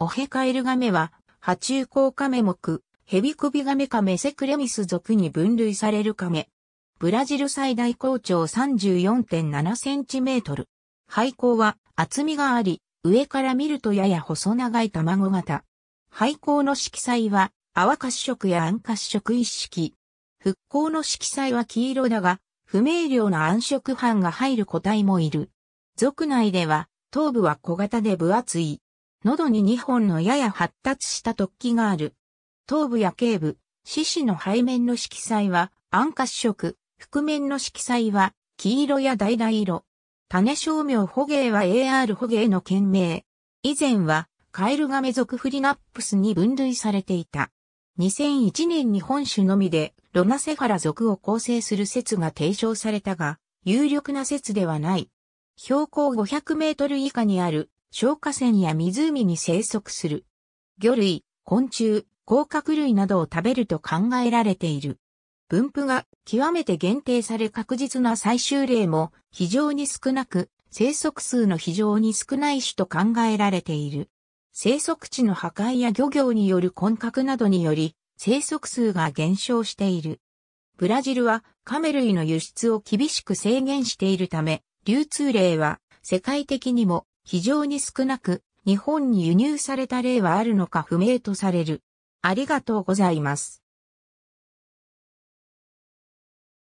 オヘカエルガメは、波中甲カメ目、ヘビ首ガメカメセクレミス属に分類されるカメ。ブラジル最大高長34.7センチメートル。肺高は厚みがあり、上から見るとやや細長い卵型。背校の色彩は、泡褐色や暗褐色一色。復興の色彩は黄色だが、不明瞭な暗色斑が入る個体もいる。属内では、頭部は小型で分厚い、喉に2本のやや発達した突起がある。頭部や頸部、四肢の背面の色彩は暗褐色、覆面の色彩は黄色や橙色。種照明捕鯨は AR 捕鯨の県名。以前はカエルガメ属フリナップスに分類されていた。2001年に本種のみでロナセファラ属を構成する説が提唱されたが、有力な説ではない。標高500メートル以下にある消火栓や湖に生息する。魚類、昆虫、甲殻類などを食べると考えられている。分布が極めて限定され確実な最終例も非常に少なく、生息数の非常に少ない種と考えられている。生息地の破壊や漁業による混獲などにより、生息数が減少している。ブラジルはカメ類の輸出を厳しく制限しているため、流通例は世界的にも非常に少なく、日本に輸入された例はあるのか不明とされる。ありがとうございます。